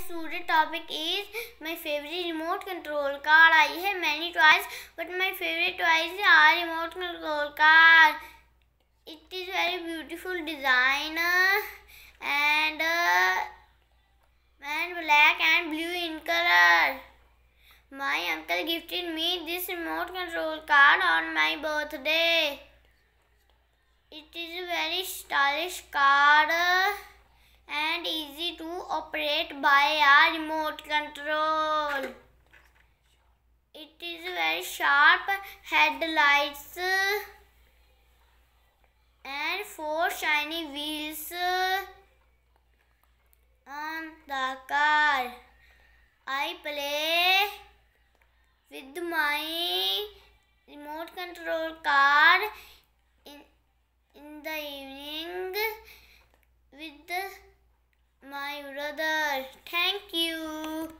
Student topic is my favourite remote control car I have many toys but my favourite toys are remote control car it is very beautiful design and and black and blue in colour my uncle gift in me this remote control car on my birthday it is very stylish car and easy operate by a remote control. It is very sharp headlights and four shiny wheels on the car. I play with my remote control car Thank you.